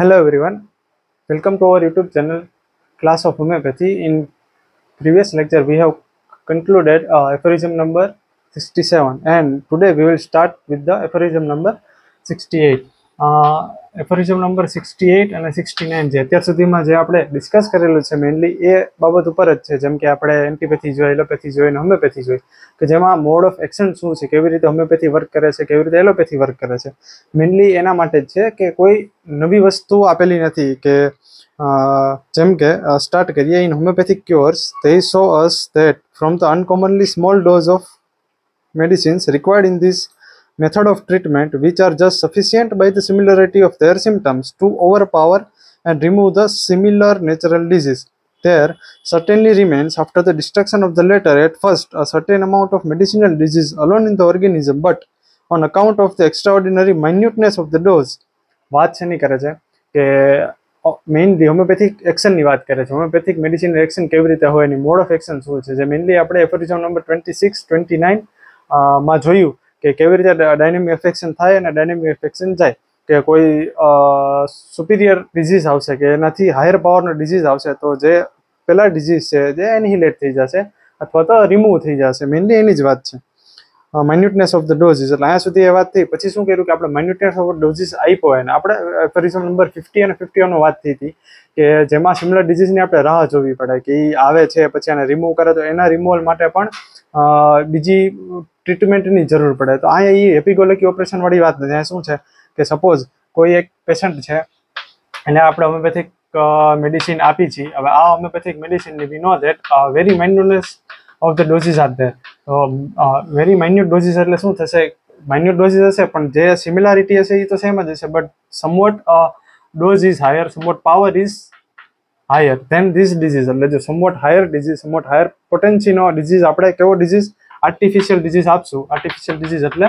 Hello everyone, welcome to our YouTube channel Class of Homeopathy. In previous lecture we have concluded uh, aphorism number 67 and today we will start with the aphorism number 68. Aphorism number sixty eight અને sixty nine જે અત્યાર સુધીમાં જે આપણે discuss કરેલું છે mainly એ બાબત ઉપર જ છે જેમ કે આપણે એન્ટીપેથી જોઈએ એલોપેથી જોઈએ અને હોમિયોપેથી જોઈએ કે જેમાં મોડ ઓફ એક્શન શું છે કેવી રીતે હોમિયોપેથી વર્ક કરે છે કેવી રીતે એલોપેથી વર્ક કરે છે મેઇનલી એના માટે જ છે કે કોઈ નવી વસ્તુ આપેલી નથી કે જેમ કે સ્ટાર્ટ કરીએ in homeopathic cures they show us that from the uncommonly small doses of medicines required in this method of treatment which are just sufficient by the similarity of their symptoms to overpower and remove the similar natural disease. There certainly remains after the destruction of the latter at first a certain amount of medicinal disease alone in the organism but on account of the extraordinary minuteness of the dose વાત છે નહીં કરે છે કે mainly homeopathic એક્શનની વાત કરે છે homeopathic medicine action કેવી રીતે હોય એની મોડ ઓફ એક્શન શું છે જે મેઇનલી આપણે aphorism number twenty six twenty નાઇનમાં જોયું કે કેવી રીતે ડાયનેમિક ઇફેક્શન થાય અને ડાયનેમિક ઇફેક્શન જાય કે કોઈ સુપિરિયર ડિઝીઝ આવશે કે એનાથી હાયર પાવરનો ડિઝીઝ આવશે તો જે પહેલાં ડિઝીઝ છે જે એનહિલેટ થઈ જશે અથવા તો રિમૂવ થઈ જશે મેઇનલી એની જ વાત છે માઇન્યુટનેસ ઓફ ધ ડોઝિસ એટલે અહીંયા સુધી એ વાત થઈ પછી શું કર્યું કે આપણે માઇન્યુટનેસ ઓફ ડોઝિસ આપ્યો એને આપણે ફરી નંબર ફિફ્ટી અને ફિફ્ટી વનનો વાત થઈ હતી કે જેમાં સિમિલર ડિઝીઝની આપણે રાહ જોવી પડે કે એ આવે છે પછી એને રિમૂવ કરે તો એના રિમૂવલ માટે પણ બીજી ટ્રીટમેન્ટની જરૂર પડે તો અહીંયા એ એપિગોલેકી ઓપરેશનવાળી વાત નથી શું છે કે સપોઝ કોઈ એક પેશન્ટ છે એને આપણે હોમિયોપેથિક મેડિસિન આપી છીએ હવે આ હોમિયોપેથિક મેડિસિનની we know that very minuteness of the doses are there તો વેરી માઇન્યુટ ડોઝિસ એટલે શું થશે માઇન્યુટ ડોઝિસ હશે પણ જે સિમિલારિટી હશે એ તો સેમ જ હશે but somewhat dose is higher somewhat power is higher than this disease એટલે જો somewhat higher disease somewhat higher પોટેન્સીનો ડિઝીઝ આપણે કેવો ડિઝીઝ આર્ટિફિશિયલ ડિઝીઝ આપશું આર્ટિફિશિયલ ડિઝીઝ એટલે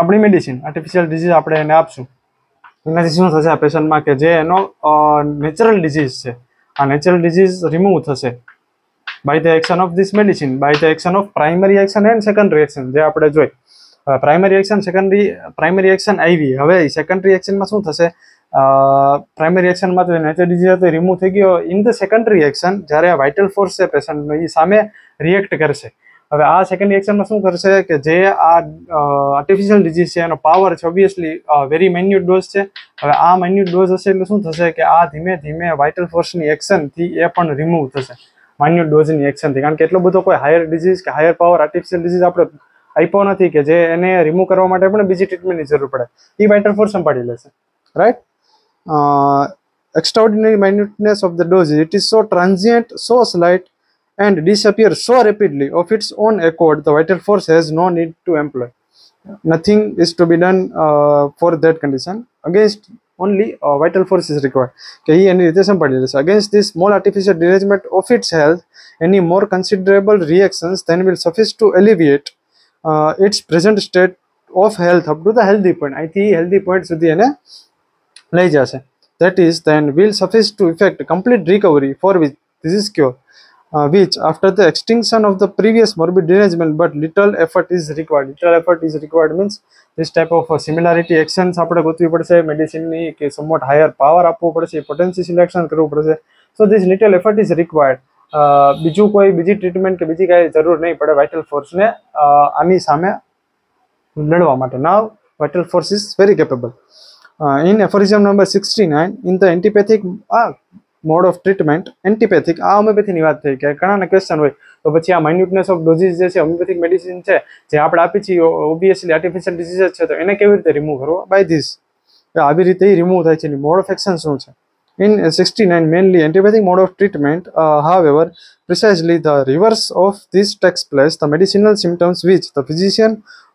આપણી મેડિસિન આર્ટિફિશિયલ ડિઝીઝ આપણે એને આપશું એનાથી શું થશે આ પેશન્ટમાં કે જે એનો નેચરલ ડિઝીઝ છે આ નેચરલ ડિઝીઝ રિમૂવ થશે by the action of this medicine by the action of primary action and secondary action જે આપણે જોઈ primary action secondary primary action આવી હવે સેકન્ડરી એક્શનમાં શું થશે પ્રાઇમરી એક્શનમાં તો નેચર ડિઝીઝ હતો રિમૂવ થઈ ગયો ઇન ધ સેકન્ડરી એક્શન જ્યારે આ વાઇટલ ફોર્સ છે પેશન્ટનો એ સામે રિએક્ટ કરશે હવે આ સેકન્ડ રિએક્શનમાં શું કરશે કે જે આ આર્ટિફિશિયલ ડિઝીઝ છે એનો પાવર છે ઓબ્વિયસલી વેરી મેન્યુટ ડોઝ છે હવે આ મેન્યુટ ડોઝ હશે એટલે શું થશે કે આ ધીમે ધીમે વાઇટલ ફોર્સની એક્શનથી એ પણ રિમૂવ થશે માન્યુટ ડોઝની એક્શનથી કારણ કે એટલો બધો કોઈ હાયર ડિઝીઝ કે હાયર પાવર આર્ટિફિશિયલ ડિઝીઝ આપણે આપ્યો નથી કે જે એને રિમૂવ કરવા માટે પણ બીજી ટ્રીટમેન્ટની જરૂર પડે એ વાઇટલ ફોર્સ સંભાળી લેશે right extraordinary minuteness of the dose it is so transient so slight and disappear so rapidly of its own accord the vital force has no need to employ nothing is to be done uh, for that condition against only a uh, vital force is required against this small artificial derangement of its health any more considerable reactions then will suffice to alleviate uh, its present state of health up to the healthy point i think healthy point should be ne that is then will suffice to effect complete recovery for which this is cure uh, which after the extinction of the previous morbid derangement but little effort is required little effort is required means this type of uh, similarity actions apne gothvi padse medicine is somewhat higher power apvo padse potency selection group padse so this little effort is required uh, biju koi biji treatment ke biji kai zarur nahi pade vital force ne uh, ani same ladva mate now vital force is very capable in aphorism number 69 in the antipathic mode of treatment antipathic આ હોમિયોપેથીની વાત થઈ કે ઘણાને question હોય તો પછી આ માઇન્યુટનેસ ઓફ ડોઝીસ જે છે હોમિયોપેથિક મેડિસિન છે જે આપણે આપી છીએ ઓબ્વિયસલી આર્ટિફિશિયલ ડિસીઝ છે તો એને કેવી રીતે રિમૂવ કરવો બાય ધીસ આવી રીતે રિમૂવ થાય છે એની મોડ ઓફ એક્શન શું છે in sixty nine mainly antibiotic mode of treatment however precisely the reverse of this takes place the medicinal symptoms which the physician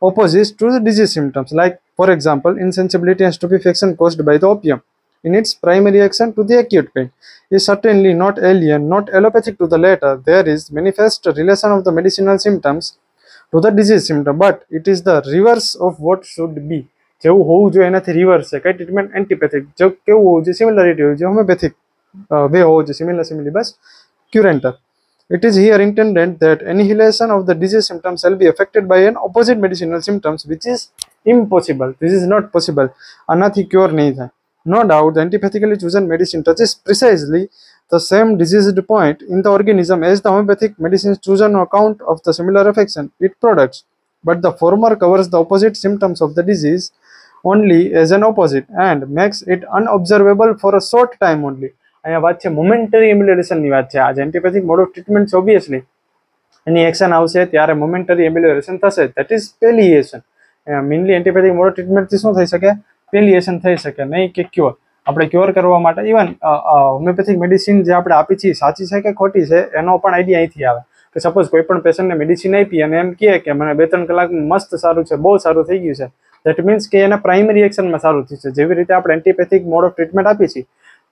opposite to the disease symptoms like for example insensibility and stupefaction caused by the opium in its primary action to the acute pain is certainly not alien, not allopathic to the latter. There is manifest relation of the medicinal symptoms to the disease symptom, but it is the reverse of what should be. જેવું હોવું જોઈએ એનાથી reverse છે કઈ treatment એન્ટીપેથિક જો કેવું હોવું જોઈએ સિમિલરિટી હોવી જોઈએ હોમિયોપેથિક વે હોવો જોઈએ સિમિલર સિમિલી બસ ક્યુરેન્ટર It is here intended that annihilation of the disease symptoms shall be affected by an opposite medicinal symptoms, which is impossible. This is not possible. આનાથી cure neither. No doubt, the antipathically chosen medicine touches precisely the same diseased point in the organism as the homeopathic medicines chosen on account of the similar affection it products, but the former covers the opposite symptoms of the disease only as an opposite and makes it unobservable for a short time only. અહીંયા વાત છે momentary એમ્બ્યુલેશનની વાત છે આ antipathic mode of treatment છે obviously એની action આવશે ત્યારે મોમેન્ટરી એમ્બ્યુલેશન થશે that is palliation mainly antipathic mode of ટ્રીટમેન્ટથી શું થઈ શકે પેલિએશન થઈ શકે નહીં કે ક્યોર આપણે ક્યોર કરવા માટે ઇવન હોમિયોપેથિક મેડિસિન જે આપણે આપી છીએ સાચી છે કે ખોટી છે એનો પણ આઈડિયા અહીંથી આવે કે સપોઝ કોઈ પણ પેશન્ટને મેડિસિન આપી અને એમ કહે કે મને બે ત્રણ કલાક મસ્ત સારું છે બહુ સારું થઈ ગયું છે દેટ મીન્સ કે એને પ્રાઇમરી એક્શનમાં સારું થયું છે જેવી રીતે આપણે એન્ટીપેથિક મોડ ઓફ ટ્રીટમેન્ટ આપીએ છીએ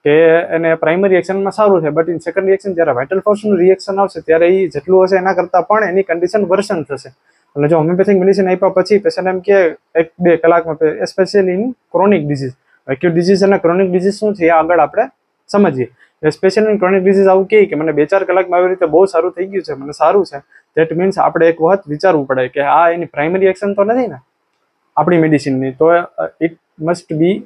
કે એને પ્રાઇમરી એક્શનમાં સારું છે બટ ઇન સેકન્ડ રિએક્શન જ્યારે વાઇટલ ફોર્સનું રિએક્શન આવશે ત્યારે એ જેટલું હશે એના કરતાં પણ એની કન્ડિશન વર્સન થશે એટલે જો હોમિયોપેથિક મેડિસિન આપ્યા પછી પેશન્ટ એમ કે એક બે કલાકમાં specially in chronic disease acute disease અને ક્રોનિક ડિઝીઝ શું છે આગળ આપણે સમજીએ સ્પેશિયલ ઇન ક્રોનિક ડિઝીઝ આવું કહે કે મને બે ચાર કલાકમાં આવી રીતે બહુ સારું થઈ ગયું છે મને સારું છે દેટ મીન્સ આપણે એક વખત વિચારવું પડે કે આ એની પ્રાઇમરી એક્શન તો નથી ને આપણી મેડિસિનની તો it must be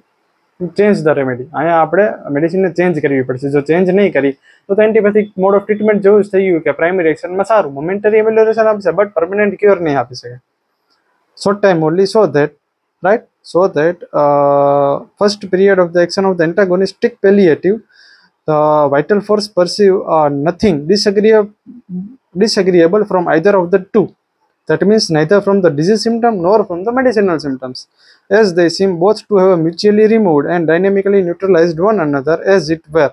change the remedy uh medicine ने चेंज करी पड़े जो चेंज नहीं करी तो एंटीपेथिक मोड ऑफ ट्रीटमेंट जो थी कि प्राइमरी एक्शन में सारूँ मोमेंटरी एवेल्युरेशन आपसे बट परमनेंट क्योर नहीं आप सके short time only so that right so that first period of the action of the antagonistic palliative the vital force perceive nothing disagreeable from either of the two That means neither from the disease symptom nor from the medicinal symptoms, as they seem both to have mutually removed and dynamically neutralized one another as it were.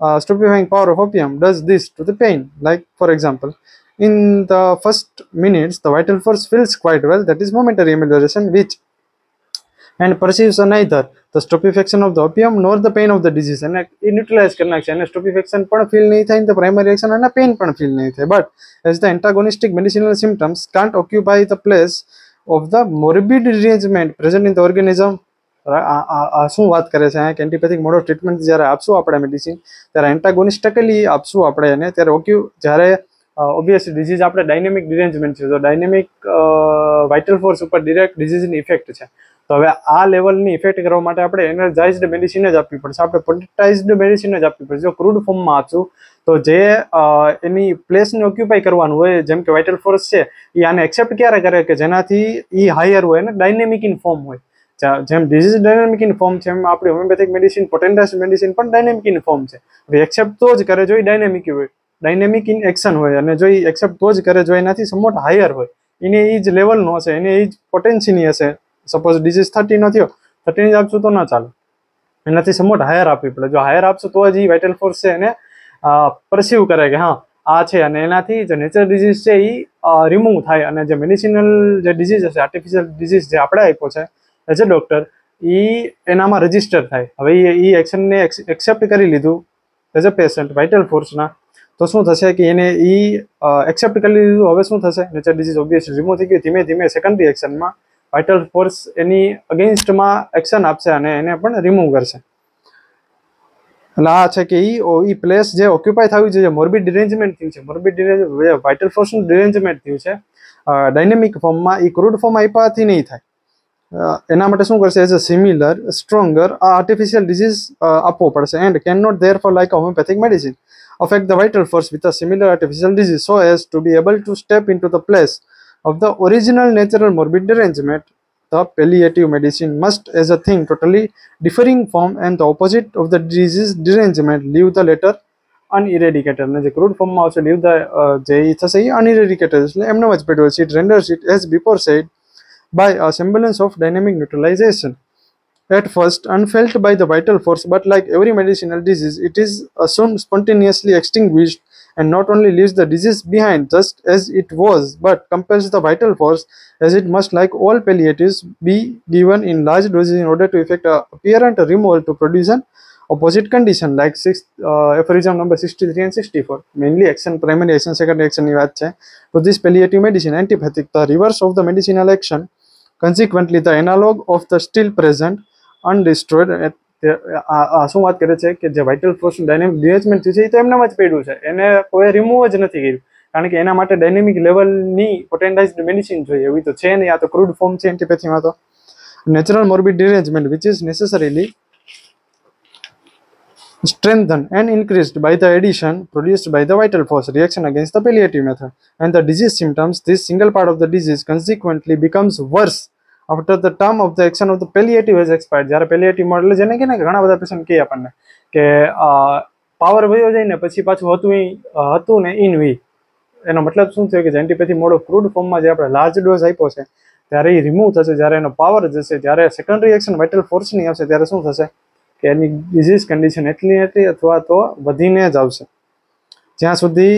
Uh, stupefying power of opium does this to the pain. Like for example, in the first minutes, the vital force feels quite well, that is momentary amelioration, which and perceives neither the stupefaction of the opium nor the pain of the disease અને એ neutralise કરી નાખશે અને સ્ટોપિફેક્શન પણ feel નહીં થાય તો primary reaction અને pain પણ ફીલ નહીં થાય but as the antagonistic medicinal symptoms can't occupy the place of the morbid derangement present in the organism શું વાત કરે છે એક એન્ટીપેથિક મોડો ટ્રીટમેન્ટ જ્યારે આપશું આપણે મેડિસિન ત્યારે એન્ટાગોનિસ્ટકલી આપશું આપણે એને ત્યારે ઓક્યુ જ્યારે ઓબ્વિયસ ડિઝીઝ આપણે ડાયનેમિક ડિરેન્જમેન્ટ છે તો ડાયનેમિક વાઇટલ ફોર્સ ઉપર ડિરેક્ટ ડિઝીઝની ઇફેક્ટ છે તો હવે આ લેવલની ઇફેક્ટ કરવા માટે આપણે એનર્જાઇઝડ મેડિસિન જ આપવી પડશે આપણે પોલિટાઇઝડ મેડિસિન જ આપવી પડશે જો ક્રૂડ ફોર્મમાં આપશું તો જે એની પ્લેસને ઓક્યુપાય કરવાનું હોય જેમ કે વાઇટલ ફોર્સ છે એ આને એક્સેપ્ટ ક્યારે કરે કે જેનાથી એ હાયર હોય અને ડાયનેમિક ઇન ફોર્મ હોય જેમ ડિઝીઝ ડાયનેમિક ઇન ફોર્મ છે એમ આપણી હોમિયોપેથિક મેડિસિન પોટેન્ટાસ મેડિસિન પણ ડાયનેમિક ઇન ફોર્મ છે હવે એક્સેપ્ટ તો જ કરે જો એ ડાયનેમિક હોય ડાયનેમિક ઇન એક્શન હોય અને જો એ એક્સેપ્ટ તો જ કરે જો એનાથી સમોટ હાયર હોય એને એ જ લેવલનો હશે એને એ જ પોટેન્સી હશે સપોઝ ડિઝીઝ થર્ટીનો થયો થર્ટીન જ આપશો તો ના ચાલે એનાથી સમોટ હાયર આપવી પડે જો હાયર આપશો તો જ એ વાઇટલ ફોર્સ છે એને પરસીવ કરે કે હા આ છે અને એનાથી જે નેચરલ ડિઝીઝ છે એ રિમૂવ થાય અને જે મેડિસિનલ જે ડિઝીઝ હશે આર્ટિફિશિયલ ડિઝીઝ જે આપણે આપ્યો છે એઝ અ ડૉક્ટર એ એનામાં રજીસ્ટર થાય હવે એ એક્શનને એક્સેપ્ટ કરી લીધું એઝ અ પેશન્ટ વાઇટલ ફોર્સના તો શું થશે કે એને એ એક્સેપ્ટ કરી લીધું હવે શું થશે નેચર ડિઝીઝ ઓબ્વિયસલી રિમૂવ થઈ ગયું ધીમે ધીમે સેકન્ડરી એક્શનમાં વાઇટલ ફોર્સ એની અગેન્સ્ટમાં એક્શન આપશે અને એને પણ રિમૂવ કરશે એટલે આ છે કે એ પ્લેસ જે ઓક્યુપાય થયું છે જે મોરબી ડિરેન્જમેન્ટ થયું છે મોરબી ડિરેન્જ વાઇટલ ફોર્સનું ડિરેન્જમેન્ટ થયું છે ડાયનેમિક ફોર્મમાં એ ક્રૂડ ફોર્મ આપ્યાથી નહીં થાય એના માટે શું કરશે એઝ અ સિમિલર સ્ટ્રોંગર આ આર્ટિફિશિયલ ડિઝીઝ આપવો પડશે and can not therefore like homeopathic medicine affect the vital force with a similar artificial disease so as to be able to step into the place Of the original natural morbid derangement, the palliative medicine must, as a thing, totally differing form and the opposite of the disease derangement, leave the latter uneradicated ને જે crude ફોર્મમાં આવશે leave the જે એ થશે એ અનઇરેડિકેટેડ એટલે એમને જ પેટ હોય છે it renders it as before said by a semblance of dynamic neutralization at first unfelt by the vital force, but like every medicinal disease, it is uh, soon spontaneously extinguished and not only leaves the disease behind just as it was but compels the vital force as it must like all palliatives be given in large doses in order to effect a apparent removal to produce an opposite condition like six uh, aphorism number 63 and 64 mainly action primary action secondary action for this palliative medicine antipathic the reverse of the medicinal action consequently the analog of the still present undestroyed. તે આ શું વાત કરે છે કે જે vital ફોર્સનું dynamic ડિરેચમેન્ટ છે એ તો એમનામાં જ પડ્યું છે એને કોઈ રિમૂવ જ નથી કર્યું કારણ કે એના માટે ડાયનેમિક લેવલની પોટેન્ટાઇઝડ મેડિસિન જોઈએ એવી તો છે નહીં આ તો ક્રૂડ ફોર્મ છે એન્ટીપેથીમાં તો natural morbid derangement which is necessarily strengthened and increased by the addition produced by the vital force reaction against the palliative method and the disease symptoms this single part of the disease consequently becomes worse after the term of the action of the palliative is expired જ્યારે palliative model જેને કે ઘણા બધા patient કહે આપણને કે power વયો જાય ને પછી પાછું હતું હતું ને ઇન વી એનો મતલબ શું થયો કે એન્ટીપેથી મોડો ક્રૂડ ફોર્મમાં જે આપણે લાર્જ ડોઝ આપ્યો છે ત્યારે એ રિમૂવ થશે જ્યારે એનો પાવર જશે જ્યારે સેકન્ડરી એક્શન મેટલ ફોર્સની આવશે ત્યારે શું થશે કે એની ડિઝીઝ કન્ડિશન એટલી એટલી અથવા તો વધીને જ આવશે જ્યાં સુધી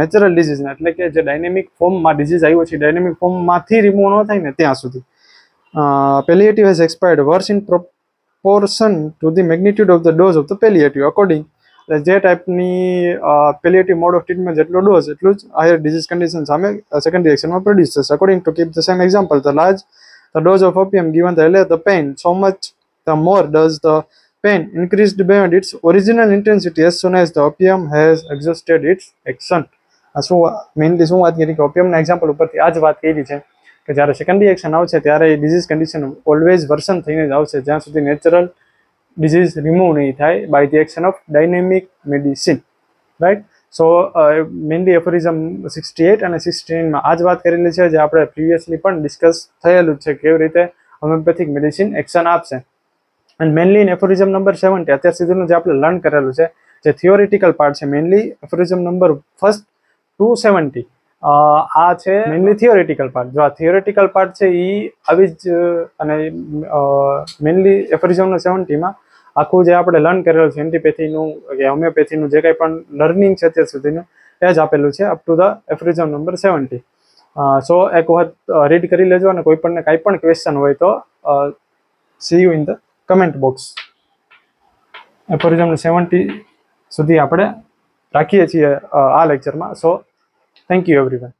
નેચરલ ડિઝીઝ એટલે કે જે ડાયનેમિક ફોર્મમાં ડિઝીઝ આવ્યો છે ડાયનેમિક ફોર્મમાંથી રિમૂવ ન થાય ને ત્યાં સુધી palliative has expired worse in proportion to the magnitude of the dose of the palliative according એટલે જે ટાઈપની પેલિએટિવ મોડ ઓફ ટ્રીટમેન્ટ જેટલો ડોઝ એટલું જ હાયર ડિઝીઝ કન્ડિશન સામે સેકન્ડ રિએક્શનમાં પ્રોડ્યુસ થશે according to keep the same example the large the dose of opium given the એટલે the pain so much the more does the pain increased beyond its original intensity as soon as the opium has exhausted its action આ શું mainly શું વાત કરી કે ઓપિયમના example ઉપરથી આ જ વાત કરી છે કે જ્યારે સેકન્ડ રિએક્શન આવશે ત્યારે એ ડિઝીઝ કન્ડિશન ઓલવેઝ વર્સન થઈને જ આવશે જ્યાં સુધી નેચરલ ડિઝીઝ રિમૂવ નહીં થાય by the action of dynamic medicine right so mainly aphorism sixty eight અને સિક્સટી નાઇનમાં આ જ વાત કરેલી છે જે આપણે પ્રિવિયસલી પણ ડિસ્કસ થયેલું છે કેવી રીતે હોમિયોપેથિક મેડિસિન એક્શન આપશે અને mainly in aphorism number seventy અત્યાર સુધીનું જે આપણે લર્ન કરેલું છે જે થિયોરિટિકલ પાર્ટ છે mainly aphorism number first to seventy આ છે મેઇનલી થિયોરેટિકલ પાર્ટ જો આ થિયોરેટિકલ પાર્ટ છે એ આવી જ અને મેઇનલી એફરિઝોનનો સેવન્ટીમાં આખું જે આપણે લર્ન કરેલું છે એન્ટીપેથીનું કે હોમિયોપેથીનું જે કંઈ પણ લર્નિંગ છે અત્યાર સુધીનું એ જ આપેલું છે up to the aphorism number seventy so એક વખત રીડ કરી લેજો અને કોઈ પણને કાંઈ પણ ક્વેશ્ચન હોય તો see you in the comment box aphorism seventy સુધી આપણે રાખીએ છીએ આ લેક્ચરમાં સો Thank you everyone.